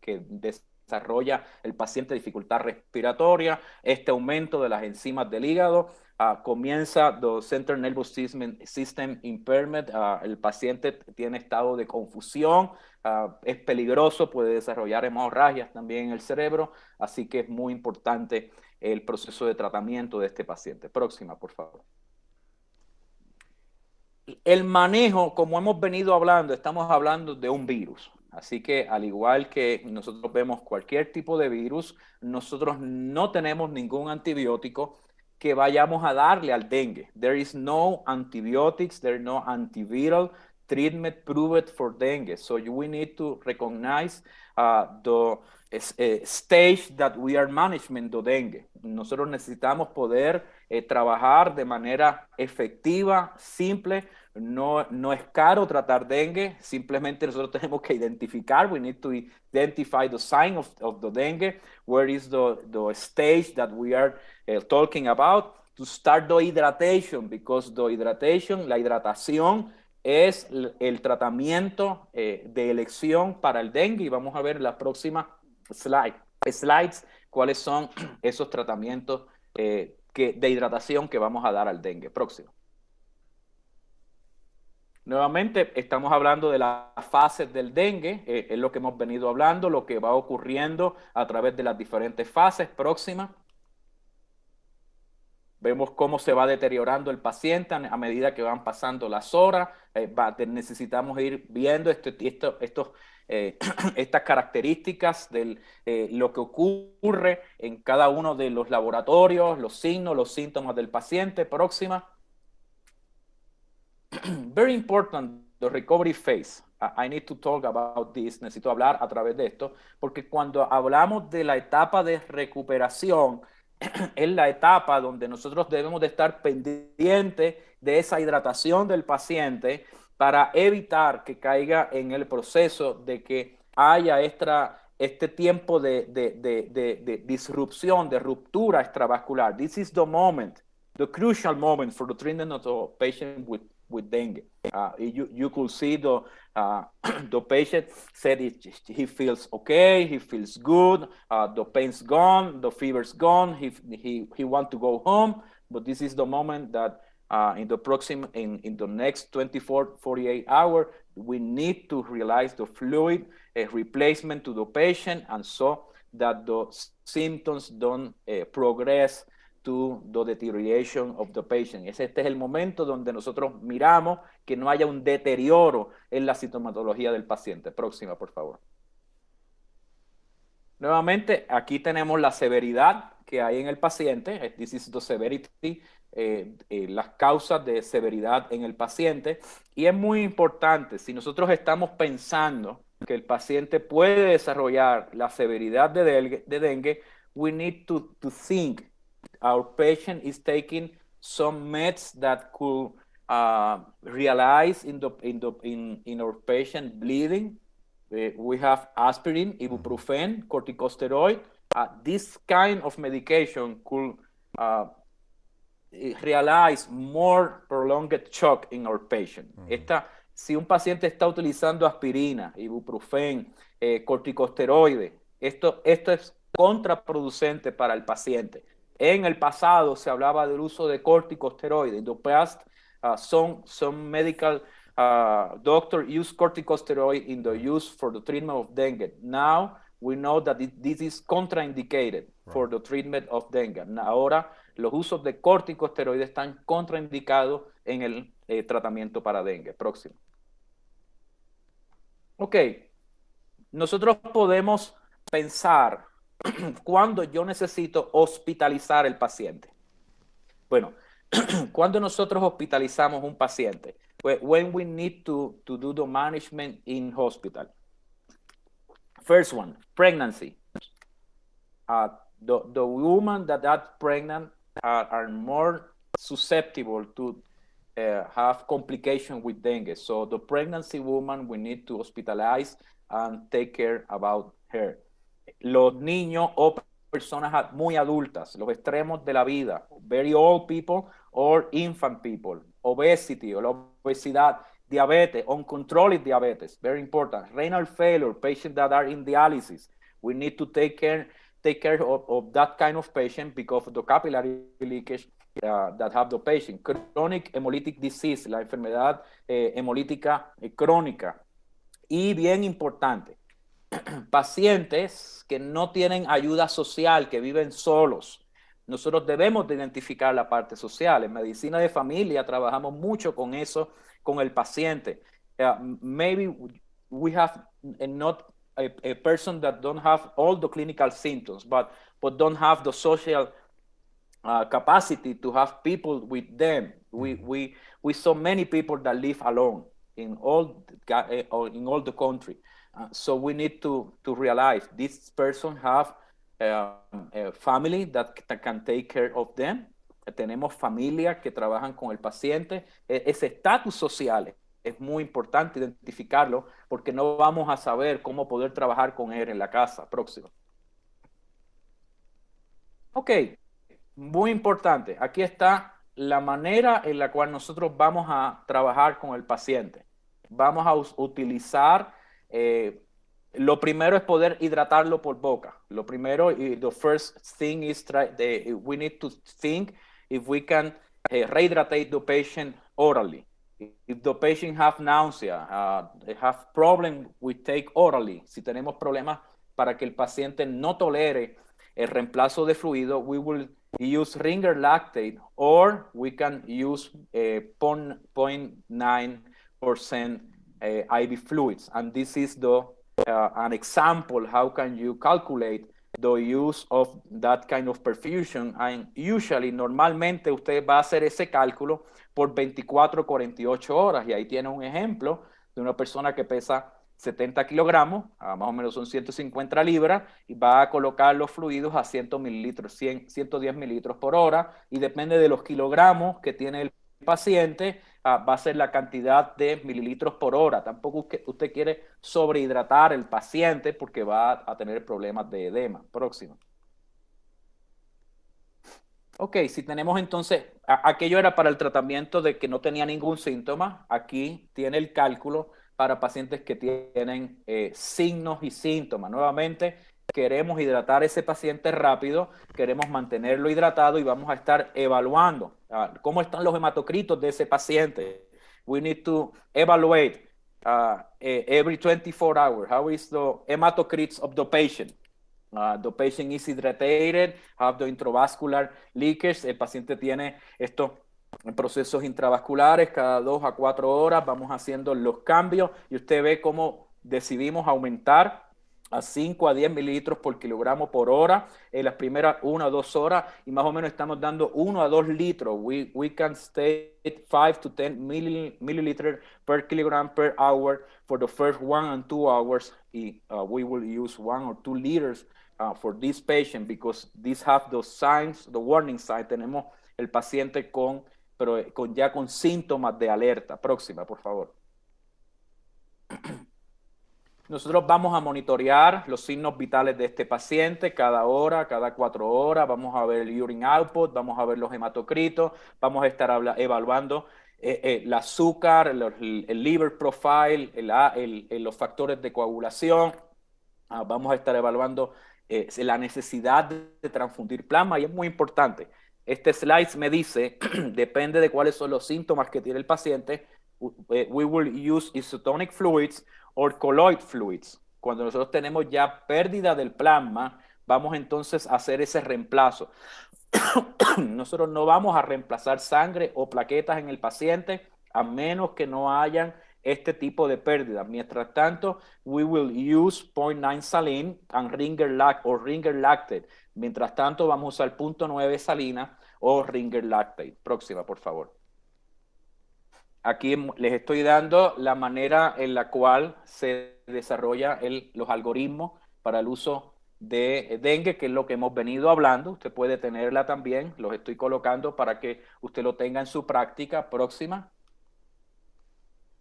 Speaker 1: que desarrolla el paciente dificultad respiratoria, este aumento de las enzimas del hígado, ah, comienza the central nervous system, impairment, ah, el paciente tiene estado de confusión, es peligroso, puede desarrollar hemorragias también en el cerebro, así que es muy importante el proceso de tratamiento de este paciente. Próxima, por favor. El manejo, como hemos venido hablando, estamos hablando de un virus. Así que al igual que nosotros vemos cualquier tipo de virus, nosotros no tenemos ningún antibiótico que vayamos a darle al dengue. There is no antibiotics, there is no antiviral, treatment proved for dengue. So we need to recognize uh, the eh, stage that we are management the dengue. Nosotros necesitamos poder eh, trabajar de manera efectiva, simple. No, no es caro tratar dengue, simplemente nosotros tenemos que identificar, we need to identify the sign of, the dengue, where is the, the stage that we are eh, talking about, to start the hydration, because the hydration, la hidratación es el tratamiento eh, de elección para el dengue y vamos a ver en las próximas slide, slides cuáles son esos tratamientos eh, que, de hidratación que vamos a dar al dengue. Próximo. Nuevamente estamos hablando de las fases del dengue, eh, es lo que hemos venido hablando, lo que va ocurriendo a través de las diferentes fases. próximas. Vemos cómo se va deteriorando el paciente a medida que van pasando las horas. Eh, necesitamos ir viendo este, estos, eh, estas características de eh, lo que ocurre en cada uno de los laboratorios, los signos, los síntomas del paciente. Próxima. Very important, the recovery phase. I need to talk about this. Necesito hablar a través de esto, porque cuando hablamos de la etapa de recuperación, es la etapa donde nosotros debemos de estar pendientes de esa hidratación del paciente para evitar que caiga en el proceso de que haya extra este tiempo de, de, disrupción, de ruptura extravascular. This is the moment, the crucial moment for the treatment of the patient with with dengue. Uh, you, you could see the, uh, the patient said it, he feels okay, he feels good, uh, the pain's gone, the fever's gone, he, he, he wants to go home, but this is the moment that uh, in the proxim, in, in the next 24, 48 hours we need to realize the fluid replacement to the patient and so that the symptoms don't uh, progress to the deterioration of the patient. Este es el momento donde nosotros miramos que no haya un deterioro en la sintomatología del paciente. Próxima, por favor. Nuevamente, aquí tenemos la severidad que hay en el paciente. This severity, eh, eh, las causas de severidad en el paciente. Y es muy importante, si nosotros estamos pensando que el paciente puede desarrollar la severidad de dengue, we need to think our patient is taking some meds that could uh, realize in the in the in, in our patient bleeding. we have aspirin, mm-hmm. ibuprofen, corticosteroid. Uh, this kind of medication could uh, eh, realize more prolonged shock in our patient. Mm -hmm. Esta, si un paciente está utilizando aspirina, ibuprofen, eh, corticosteroides, esto, esto es contraproducente para el paciente En el pasado se hablaba del uso de corticosteroides. In the past, algunos uh, some, medical uh, doctor use corticosteroid in the use for the treatment of dengue. Now we know that it, this is contraindicated for the treatment of dengue. Ahora los usos de corticosteroides están contraindicados en el eh, tratamiento para dengue. Próximo. Ok, nosotros podemos pensar cuando yo necesito hospitalizar el paciente. Bueno, cuando nosotros hospitalizamos un paciente, pues, when we need to, to do the management in hospital. First one, pregnancy. Uh, the, the women that are pregnant uh, are, more susceptible to uh, have complication with dengue. So the pregnancy woman, we need to hospitalize and take care about her los niños o personas muy adultas, los extremos de la vida, very old people or infant people, obesity o la obesidad, diabetes, uncontrolled diabetes, very important, renal failure, patients that are in dialysis. We need to take care take care of, that kind of patient because of the capillary leakage uh, that have the patient. Chronic hemolytic disease, la enfermedad eh, hemolítica eh, crónica. Y bien importante, pacientes que no tienen ayuda social, que viven solos. Nosotros debemos de identificar la parte social. En medicina de familia trabajamos mucho con eso, con el paciente. Uh, maybe we have not a, person that don't have all the clinical symptoms, but, but don't have the social uh, capacity to have people with them. We, mm-hmm. we, we saw many people that live alone in all, eh, in all the country so we need to to realize this person have um, a family that can take care of them. Tenemos familias que trabajan con el paciente. E, ese estatus social es muy importante identificarlo porque no vamos a saber cómo poder trabajar con él en la casa Próximo. Ok, muy importante. Aquí está la manera en la cual nosotros vamos a trabajar con el paciente. Vamos a utilizar eh, lo primero es poder hidratarlo por boca. Lo primero, the first thing is try, we need to think if we can uh, eh, rehydrate the patient orally. If the patient have nausea, uh, have problem, we take orally. Si tenemos problemas para que el paciente no tolere el reemplazo de fluido, we will use ringer lactate or we can use uh, eh, 0.9% eh, IV fluids. And this is the uh, an example how can you calculate the use of that kind of perfusion. And usually, normalmente usted va a hacer ese cálculo por 24, 48 horas. Y ahí tiene un ejemplo de una persona que pesa 70 kilogramos, a ah, más o menos son 150 libras, y va a colocar los fluidos a 100 mililitros, 100, 110 mililitros por hora, y depende de los kilogramos que tiene el paciente, Ah, va a ser la cantidad de mililitros por hora. Tampoco usted quiere sobrehidratar el paciente porque va a tener problemas de edema. Próximo. Ok, si tenemos entonces, aquello era para el tratamiento de que no tenía ningún síntoma. Aquí tiene el cálculo para pacientes que tienen eh, signos y síntomas. Nuevamente, queremos hidratar a ese paciente rápido, queremos mantenerlo hidratado y vamos a estar evaluando cómo están los hematocritos de ese paciente. We need to evaluate uh, eh, every 24 hours how is the hematocrits of the patient. Uh, the patient is hydrated, have the intravascular leakage. El paciente tiene estos procesos intravasculares cada 2 a 4 horas. Vamos haciendo los cambios y usted ve cómo decidimos aumentar a 5 a 10 mililitros por kilogramo por hora en las primeras 1 a 2 horas y más o menos estamos dando 1 a 2 litros. We, can stay 5 to 10 mililitros milliliters per kilogram per hour for the first 1 and 2 hours. Y, uh, we will use 1 or 2 liters uh, for this patient because this have the signs, the warning signs. Tenemos el paciente con, pero eh, con, ya con síntomas de alerta. Próxima, por favor. Nosotros vamos a monitorear los signos vitales de este paciente cada hora, cada cuatro horas. Vamos a ver el urine output, vamos a ver los hematocritos, vamos a estar evaluando eh, eh, el azúcar, el, liver profile, ah, los factores de coagulación. Ah, vamos a estar evaluando eh, la necesidad de transfundir plasma y es muy importante. Este slide me dice, depende de cuáles son los síntomas que tiene el paciente, we will use isotonic fluids orcoloid fluids. Cuando nosotros tenemos ya pérdida del plasma, vamos entonces a hacer ese reemplazo. nosotros no vamos a reemplazar sangre o plaquetas en el paciente a menos que no hayan este tipo de pérdida. Mientras tanto, we will use 0.9 saline and ringer lact o ringer lactate. Mientras tanto, vamos a usar 0.9 salina o ringer lactate. Próxima, por favor. Aquí les estoy dando la manera en la cual se desarrolla los algoritmos para el uso de dengue, que es lo que hemos venido hablando. Usted puede tenerla también, los estoy colocando para que usted lo tenga en su práctica próxima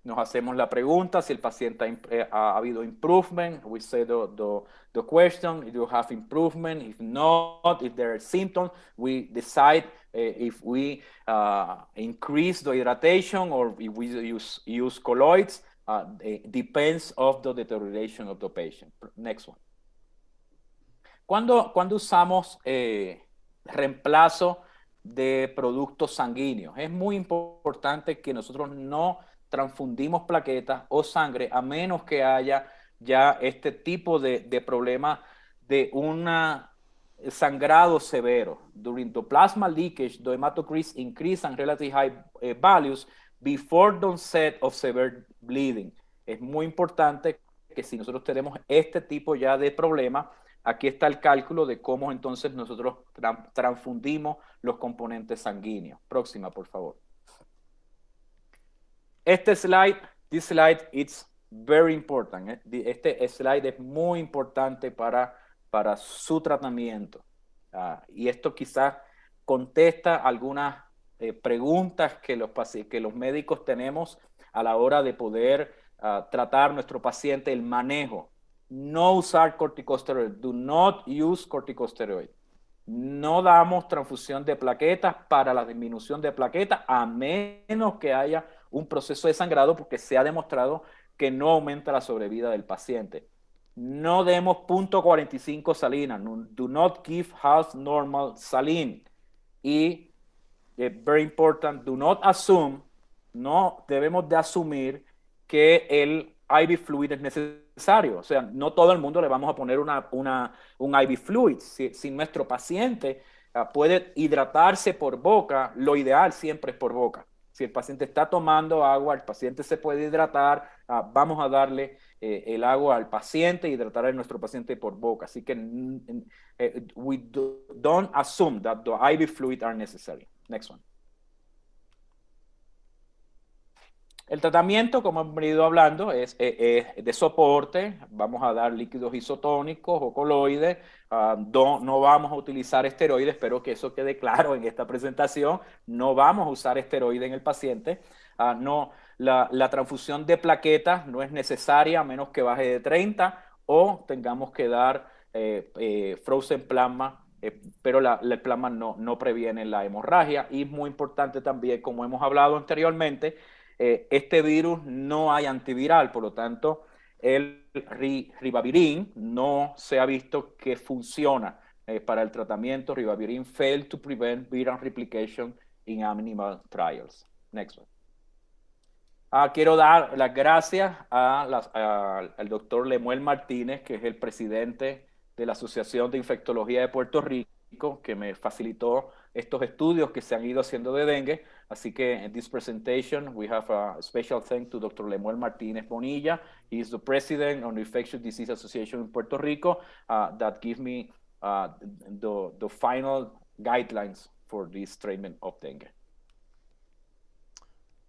Speaker 1: nos hacemos la pregunta si el paciente ha, eh, habido improvement. We say the, the, question, if you have improvement, if not, if there are symptoms, we decide eh, if we uh, increase the hydration or if we use, colloids. Uh, depends of the deterioration of the patient. Next one. Cuando, cuando usamos eh, reemplazo de productos sanguíneos, es muy importante que nosotros no transfundimos plaquetas o sangre, a menos que haya ya este tipo de, problema de un sangrado severo. During the plasma leakage, the hematocrit increase and relatively high eh, values before the onset of severe bleeding. Es muy importante que si nosotros tenemos este tipo ya de problema, aquí está el cálculo de cómo entonces nosotros transfundimos los componentes sanguíneos. Próxima, por favor. Este slide, this slide, it's very important. Eh. Este slide es muy importante para, para su tratamiento. Ah, y esto quizás contesta algunas eh, preguntas que los, que los médicos tenemos a la hora de poder ah, tratar nuestro paciente, el manejo. No usar corticosteroid. Do not use corticosteroid. No damos transfusión de plaquetas para la disminución de plaquetas a menos que haya un proceso de sangrado porque se ha demostrado que no aumenta la sobrevida del paciente. No demos .45 salina, do not give half normal saline. Y, eh, very important, do not assume, no debemos de asumir que el IV fluid es necesario. O sea, no todo el mundo le vamos a poner un IV fluid. Si, nuestro paciente ah, puede hidratarse por boca, lo ideal siempre es por boca si el paciente está tomando agua, el paciente se puede hidratar, ah, vamos a darle eh, el agua al paciente, hidratar a nuestro paciente por boca. Así que mm, eh, we don't assume that the IV fluid are necessary. Next one. El tratamiento, como hemos venido hablando, es, eh, eh, de soporte. Vamos a dar líquidos isotónicos o coloides. Ah, no, vamos a utilizar esteroides, espero que eso quede claro en esta presentación. No vamos a usar esteroides en el paciente. Ah, no, la, transfusión de plaquetas no es necesaria a menos que baje de 30 o tengamos que dar eh, frozen plasma pero la, el plasma no, no, previene la hemorragia y es muy importante también, como hemos hablado anteriormente, eh, este virus no hay antiviral, por lo tanto, el ribavirin no se ha visto que funciona eh, para el tratamiento. Ribavirin failed to prevent viral replication in animal trials. Next one. Ah, quiero dar las gracias a al doctor Lemuel Martínez, que es el presidente de la Asociación de Infectología de Puerto Rico, que me facilitó estos estudios que se han ido haciendo de dengue. Así que in this presentation, we have a special thank to Dr. Lemuel Martinez Bonilla. He is the president of the Infectious Disease Association in Puerto Rico uh, that give me uh, the, the final guidelines for this treatment of dengue.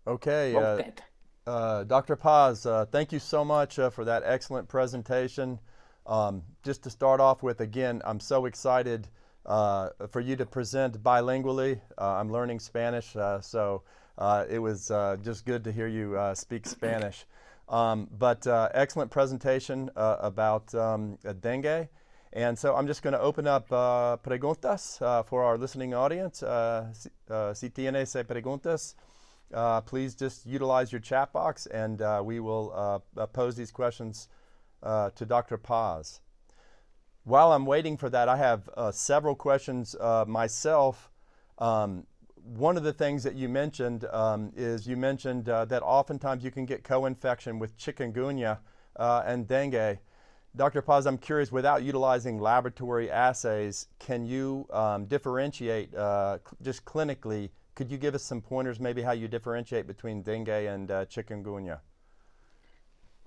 Speaker 2: Okay. Uh, Dr. Uh, Paz, uh, thank you so much uh, for that excellent presentation. Um, just to start off with, again, I'm so excited uh, for you to present bilingually. Uh, I'm learning Spanish, uh, so uh, it was uh, just good to hear you uh, speak Spanish. Um, but excellent presentation about um, dengue. And so I'm just going to open up preguntas for our listening audience. si tienes preguntas, please just utilize your chat box and we will pose these questions to Dr. Paz while I'm waiting for that, I have uh, several questions uh, myself. Um, one of the things that you mentioned um, is you mentioned uh, that oftentimes you can get co-infection with chikungunya uh, and dengue. Dr. Paz, I'm curious, without utilizing laboratory assays, can you um, differentiate uh, just clinically? Could you give us some pointers maybe how you differentiate between dengue and uh, chikungunya?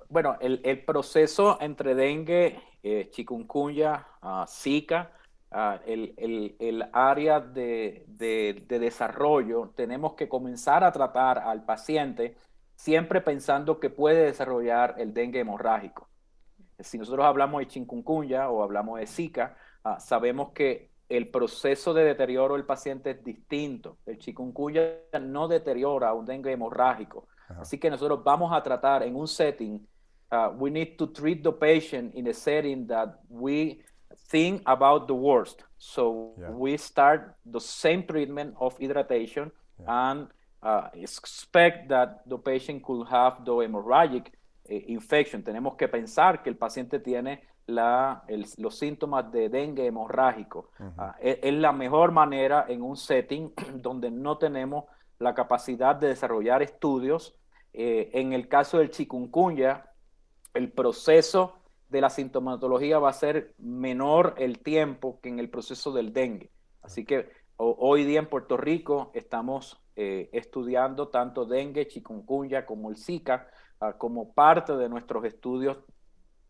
Speaker 1: bueno, el, proceso entre dengue, eh, chikungunya, ah, Zika, ah, el, área de, desarrollo, tenemos que comenzar a tratar al paciente siempre pensando que puede desarrollar el dengue hemorrágico. Si nosotros hablamos de chikungunya o hablamos de Zika, ah, sabemos que el proceso de deterioro del paciente es distinto. El chikungunya no deteriora un dengue hemorrágico. Así que nosotros vamos a tratar en un setting Uh, we need to treat the patient in a setting that we think about the worst. So we start the same treatment of hydration and uh, expect that the patient could have the hemorrhagic eh, infection. Tenemos que pensar que el paciente tiene la, los síntomas de dengue hemorrágico. Ah, e, es, la mejor manera en un setting donde no tenemos la capacidad de desarrollar estudios. Eh, en el caso del chikungunya, el proceso de la sintomatología va a ser menor el tiempo que en el proceso del dengue. Así que hoy día en Puerto Rico estamos eh, estudiando tanto dengue, chikungunya como el Zika ah, como parte de nuestros estudios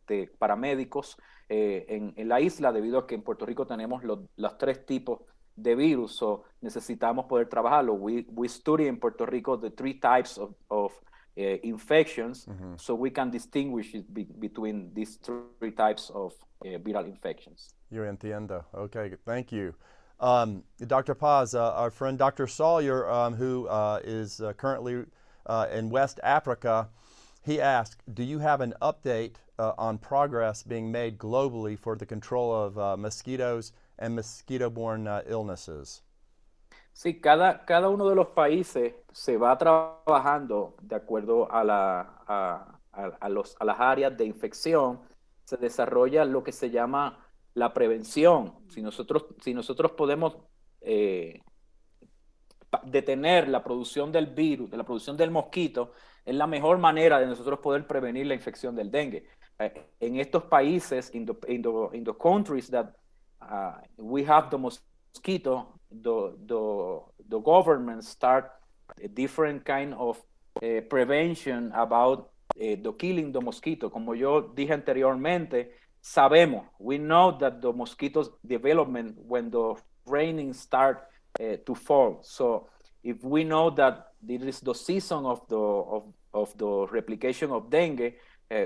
Speaker 1: de paramédicos eh, en, la isla, debido a que en Puerto Rico tenemos los, tres tipos de virus, o necesitamos poder trabajarlo. We, we study in Puerto Rico the three types of uh, infections, mm-hmm. so we can distinguish be- between these three types of uh, viral infections.
Speaker 2: You entiendo. Okay, thank you. Um, Dr. Paz, uh, our friend Dr. Sawyer, um, who uh, is uh, currently uh, in West Africa, he asked, do you have an update on progress being made globally for the control of mosquitoes and mosquito-borne illnesses?
Speaker 1: Sí, cada, cada uno de los países se va
Speaker 2: trabajando
Speaker 1: de acuerdo a, la, a, los, a las áreas de infección, se desarrolla lo que se llama la prevención. Si nosotros, si nosotros podemos eh, detener la producción del virus, de la producción del mosquito, es la mejor manera de nosotros poder prevenir la infección del dengue. Eh, en estos países, en los in the, countries that uh, we have the mosquito, the, the, the government start a different kind of eh, prevention about eh, the killing the mosquito. Como yo dije anteriormente, sabemos, we know that the mosquitoes development when the raining start eh, to fall. So if we know that this is the season of the of, of the replication of dengue,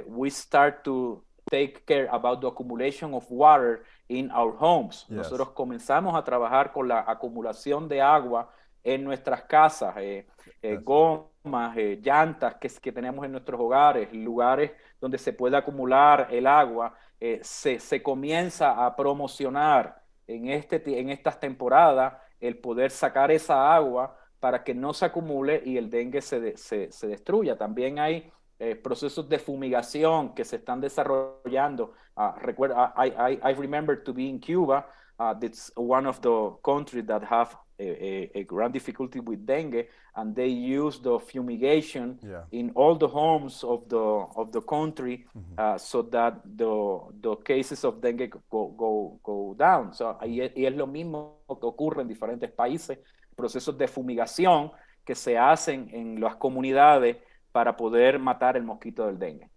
Speaker 1: we start to take care about the accumulation of water in our homes. Nosotros comenzamos a trabajar con la acumulación de agua en nuestras casas, eh, eh, gomas, eh, llantas que, que, tenemos en nuestros hogares, lugares donde se puede acumular el agua, se, se, comienza a promocionar en, este, en estas temporadas el poder sacar esa agua para que no se acumule y el dengue se, se destruya. También hay eh, procesos de fumigación que se están desarrollando. Ah, recuerda, ah, I, I, I, remember to be in Cuba. it's ah, that's one of the countries that have eh, eh, a, a, grand difficulty with dengue, and they use the fumigation in all the homes of the of the country, mm-hmm. so that the the cases of dengue go go, down. So, mm-hmm. y es lo mismo que ocurre en diferentes países, procesos de fumigación que se hacen en las comunidades para poder matar el mosquito del dengue.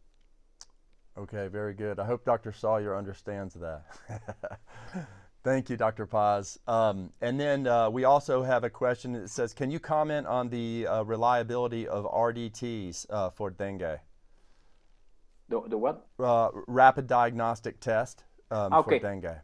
Speaker 2: Okay, very good. I hope Dr. Sawyer understands that. Thank you, Dr. Paz. Um, and then uh, we also have a question that says, can you comment on the uh, reliability of RDTs uh, for dengue? The, the what? Uh, rapid diagnostic test um, okay. for dengue.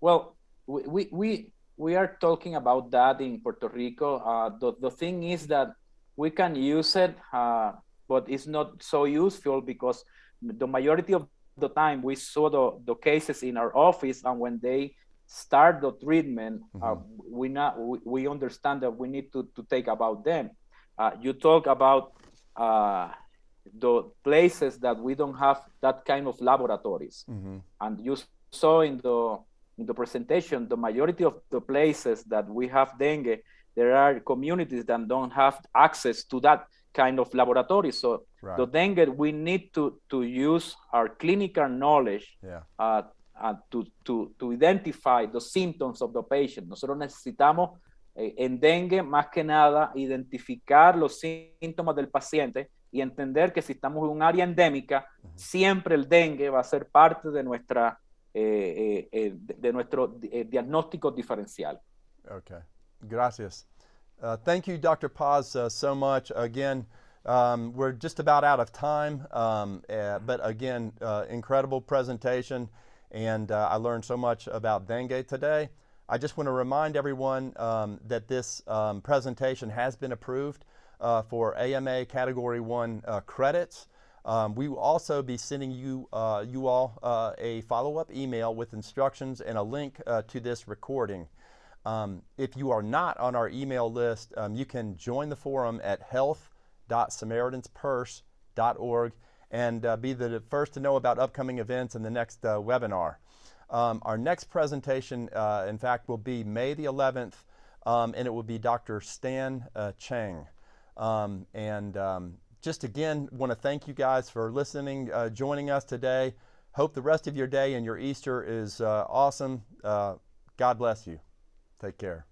Speaker 1: Well, we, we, we are talking about that in Puerto Rico. Uh, the, the thing is that we can use it, uh, but it's not so useful because the majority of the time we saw the, the cases in our office, and when they start the treatment, uh, mm-hmm. uh, we not we, we, understand that we need to, to take about them. Uh, you talk about uh, the places that we don't have that kind of laboratories, mm-hmm. and you saw in the in the presentation, the majority of the places that we have dengue there are communities that don't have access to that kind of laboratory. So the dengue, we need to, to use our clinical knowledge uh, uh, to, identify the symptoms of the patient. Nosotros necesitamos eh, en dengue más que nada identificar los síntomas del paciente y entender que si estamos en un área endémica, siempre el dengue va a ser parte de, nuestra, eh, eh, de, nuestro diagnóstico diferencial.
Speaker 2: Okay. Gracias. Uh, thank you, Dr. Paz, uh, so much. Again, um, we're just about out of time, um, uh, but again, uh, incredible presentation, and uh, I learned so much about dengue today. I just want to remind everyone um, that this um, presentation has been approved uh, for AMA Category 1 credits. Um, we will also be sending you, you all a follow-up email with instructions and a link to this recording. Um, if you are not on our email list, um, you can join the forum at health.samaritanspurse.org and uh, be the first to know about upcoming events and the next uh, webinar. Um, our next presentation, uh, in fact, will be May the 11th, um, and it will be Dr. Stan uh, Chang. Um, and um, just again, want to thank you guys for listening, uh, joining us today. Hope the rest of your day and your Easter is uh, awesome. God bless you. Take care.